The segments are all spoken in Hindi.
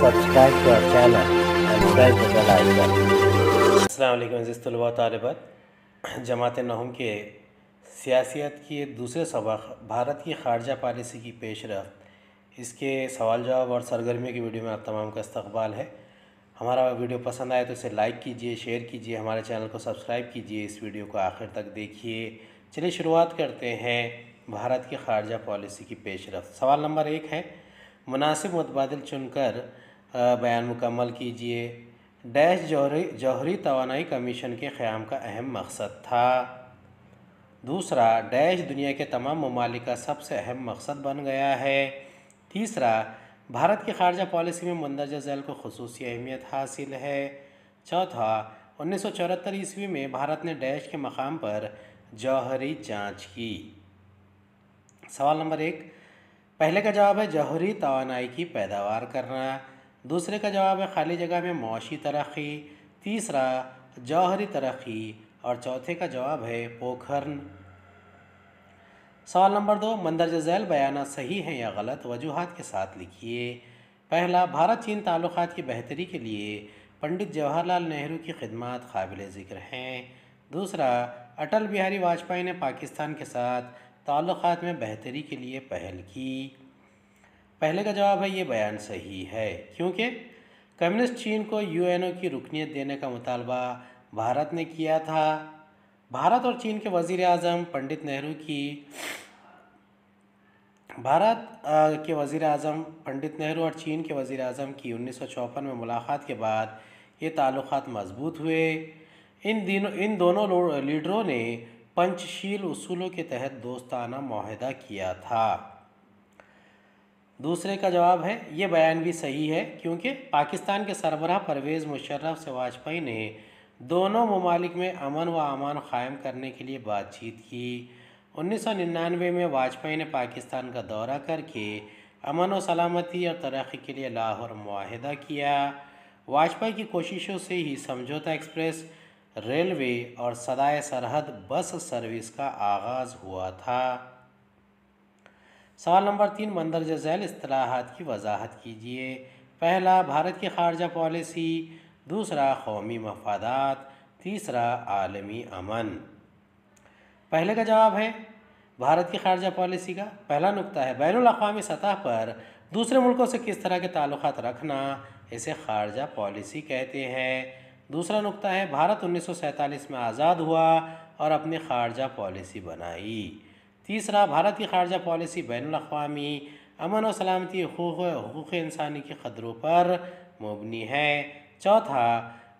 subscribe to our channel and press the bell icon. अज़ीज़ जमात नहम के सियासियत के दूसरे सबक भारत की खारजा पॉलिसी की पेश रफ्त इसके सवाल जवाब और सरगर्मियों की वीडियो में आप तमाम का इस्तबाल है हमारा वीडियो पसंद आए तो इसे लाइक कीजिए शेयर कीजिए हमारे चैनल को सब्सक्राइब कीजिए इस वीडियो को आखिर तक देखिए चलिए शुरुआत करते हैं भारत की खारजा पॉलिसी की पेश रफ्त सवाल नंबर एक है मुनासिब मतबाद चुनकर बयान मुकम्मल कीजिए डैश जौहरी जौहरी तोानाई कमीशन के क़्याम का अहम मकसद था दूसरा डैश दुनिया के तमाम ममालिक का सबसे अहम मकसद बन गया है तीसरा भारत की खारजा पॉलिसी में मंदरजा झैल को खसूस अहमियत हासिल है चौथा उन्नीस सौ चौहत्तर ईस्वी में भारत ने डैश के मकाम पर जौहरी जाँच की सवाल नंबर एक पहले का जवाब है जौहरी तोानाई की पैदावार करना दूसरे का जवाब है खाली जगह में मुशी तरक्की तीसरा जौहरी तरक्की और चौथे का जवाब है पोखरन सवाल नंबर दो मंदरज झैल बयान सही है या गलत वजूहत के साथ लिखिए पहला भारत चीन ताल्लुक की बेहतरी के लिए पंडित जवाहरलाल नेहरू की खिदमत काबिल ज़िक्र हैं दूसरा अटल बिहारी वाजपेयी ने पाकिस्तान के साथ ताल्लुक में बेहतरी के लिए पहल की पहले का जवाब है ये बयान सही है क्योंकि कम्युनिस्ट चीन को यूएनओ की रुकनीत देने का मुतालबा भारत ने किया था भारत और चीन के वजीर अजम पंडित नेहरू की भारत के वजीर अजम पंडित नेहरू और चीन के वजीर अजम की उन्नीस में मुलाकात के बाद ये ताल्लुक मजबूत हुए इन दिनों इन दोनों लीडरों ने पंचशील उसूलों के तहत दोस्ताना माहदा किया था दूसरे का जवाब है ये बयान भी सही है क्योंकि पाकिस्तान के सरबराह परवेज़ मुशर्रफ से वाजपेयी ने दोनों ममालिक में अमन व अमान क़ायम करने के लिए बातचीत की 1999 में वाजपेयी ने पाकिस्तान का दौरा करके अमन व सलामती और तरक्की के लिए लाहौर माहदा किया वाजपेयी की कोशिशों से ही समझौता एक्सप्रेस रेलवे और सदाए सरहद बस सर्विस का आगाज़ हुआ था सवाल नंबर तीन मंदरज झैल असलाहत की वजाहत कीजिए पहला भारत की खारजा पॉलिसी दूसरा कौमी मफादात तीसरा आलमी अमन पहले का जवाब है भारत की खारजा पॉलिसी का पहला नुकता है बैन अवी सतह पर दूसरे मुल्कों से किस तरह के ताल्लुक रखना इसे खारजा पॉलिसी कहते हैं दूसरा नुकता है भारत उन्नीस में आज़ाद हुआ और अपनी खारजा पॉलिसी बनाई तीसरा भारत की खारजा पॉलिसी बैन अवी अमन और सलामती हकूक़ इंसानी की ख़दरों पर मबनी है चौथा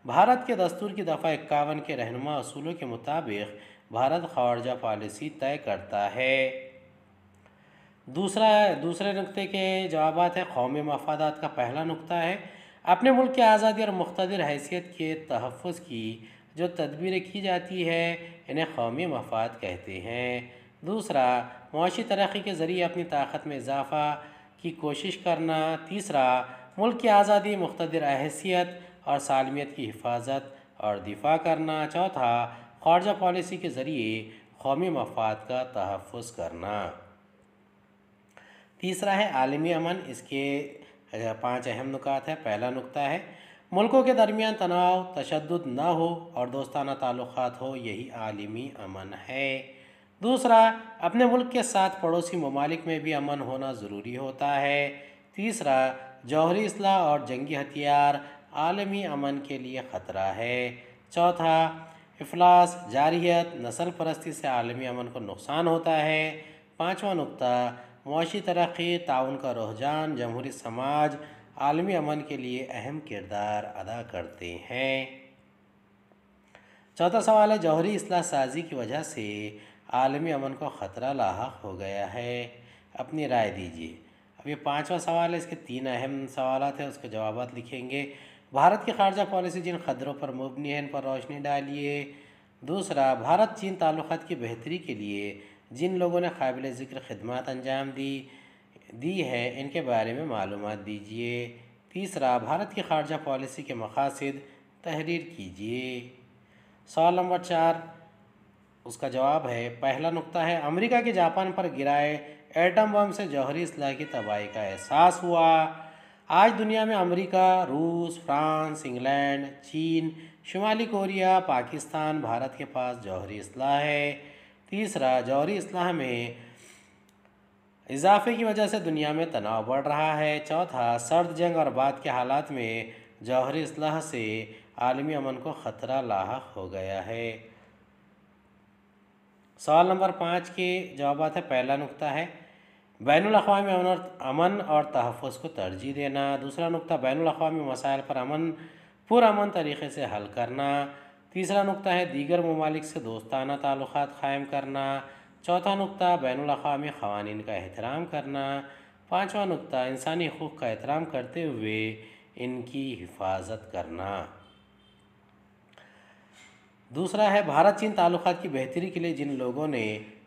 भारत के दस्तूर की दफ़ा इक्यावन के रहनुमा असूलों के मुताबिक भारत खारजा पॉलिसी तय करता है दूसरा दूसरे नुक्ते के जवाब है कौमी मफादात का पहला नुकता है अपने मुल्क की आज़ादी और मुख्तर हैसियत के तहफ़ की जो तदबीरें की जाती है इन्हें कौमी मफाद कहते हैं दूसरा मुआशी तरक्की के ज़रिए अपनी ताकत में इजाफा की कोशिश करना तीसरा मुल्क की आज़ादी मुख्तर अहसियत और सालमियत की हिफाजत और दिफा करना चौथा खारजा पॉलिसी के ज़रिए कौमी मफाद का तहफ़ करना तीसरा है आलमी अमन इसके पाँच अहम नुकात है पहला नुकता है मुल्कों के दरमियान तनाव तशद ना हो और दोस्ताना ताल्लुक हो यही आलमी अमन है दूसरा अपने मुल्क के साथ पड़ोसी ममालिक में भी अमन होना ज़रूरी होता है तीसरा जौहरी असलाह और जंगी हथियार आलमी अमन के लिए ख़तरा है चौथा अफलास जारहियत नसल परस्ती से आलमी अमन को नुकसान होता है पाँचवा नुकता मुशी तरक्की ताउन का रुझान जमहूरी समाज आलमी अमन के लिए अहम किरदार अदा करते हैं चौथा सवाल है जौहरी असलाह साजी की वजह से आलमी अमन को ख़तरा लाक हो गया है अपनी राय दीजिए अब ये पाँचवा सवाल है इसके तीन अहम सवाल हैं उसके जवाब लिखेंगे भारत की खारजा पॉलिसी जिन खतरों पर मुबनी है इन पर रोशनी डालिए दूसरा भारत चीन ताल्लुक की बेहतरी के लिए जिन लोगों ने काबिल ज़िक्र खदमात अंजाम दी दी है इनके बारे में मालूम दीजिए तीसरा भारत की खारजा पॉलिसी के मकासद तहरीर कीजिए सवाल नंबर चार उसका जवाब है पहला नुकता है अमेरिका के जापान पर गिराए एटम बम से जौहरी इसलाह की तबाही का एहसास हुआ आज दुनिया में अमेरिका रूस फ्रांस इंग्लैंड चीन शुमाली कोरिया पाकिस्तान भारत के पास जौहरी इसलाह है तीसरा जौहरी इसलाह में इजाफे की वजह से दुनिया में तनाव बढ़ रहा है चौथा सर्द जंग और बाद के हालात में जौहरी इसलाह से आलमी अमन को ख़तरा लाक हो गया है सवाल नंबर पाँच के जवाब है पहला नुकता है बैन अवी में अमन और अमन और तहफ़ को तरजीह देना दूसरा नुकता बैन अवी मसाइल पर अमन पुरान तरीके से हल करना तीसरा नुकता है दीगर ममालिक से दोस्ताना ताल्लुक क़ायम करना चौथा नुकता बैन अवी खवानी का एहतराम करना पाँचवा नुकता इंसानी हकूक़ का एहतराम करते हुए इनकी हिफाजत करना दूसरा है भारत चीन ताल्लुक की बेहतरी के लिए जिन लोगों ने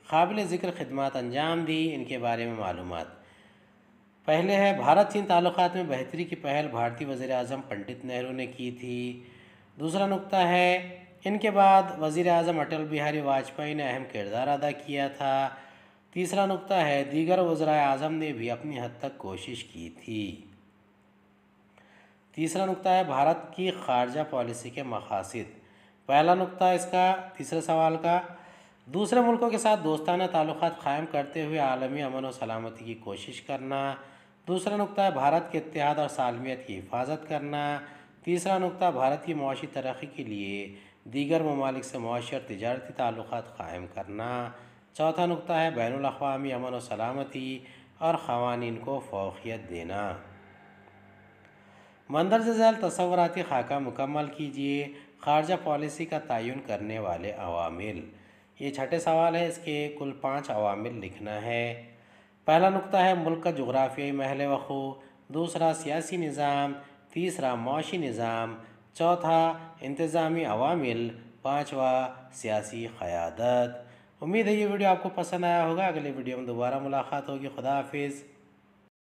काबिल ज़िक्र खदमात अंजाम दी इनके बारे में मालूम पहले है भारत चीन ताल्लुक में बेहतरी की पहल भारतीय वज़र अजम पंडित नेहरू ने की थी दूसरा नुकता है इनके बाद वज़ी अजम अटल बिहारी वाजपेयी ने अहम किरदार अदा किया था तीसरा नुकता है दीगर वज्रा अजम ने भी अपनी हद तक कोशिश की थी तीसरा नुकता है भारत की खारजा पॉलिसी के मकासद पहला नुकता इसका तीसरे सवाल का दूसरे मुल्कों के साथ दोस्ताना ताल्लुक क़ायम करते हुए आलमी अमन और सलामती की कोशिश करना दूसरा नुकता है भारत के इतिहाद और सालमियत की हिफाजत करना तीसरा नुकता भारत की मुशी तरक्की के लिए दीगर ममालिक से मुशी और तजारती ताल्लुक क़ायम करना चौथा नुकता है बैन अवी अमन और सलामती और ख़वान को फोकियत देना मंदरज झैल तस्वरती खाका मुकम्मल कीजिए खारजा पॉलिसी का तयन करने वाले अवामिल ये छठे सवाल है इसके कुल पाँच अवामिल लिखना है पहला नुकता है मुल्क का जगराफियाई महल वखू दूसरा सियासी निज़ाम तीसरा माशी निज़ाम चौथा इंतज़ामी अवामिल पाँचवा सियासी क़्यादत उम्मीद है ये वीडियो आपको पसंद आया होगा अगले वीडियो में दोबारा मुलाकात होगी खुदा हाफिज़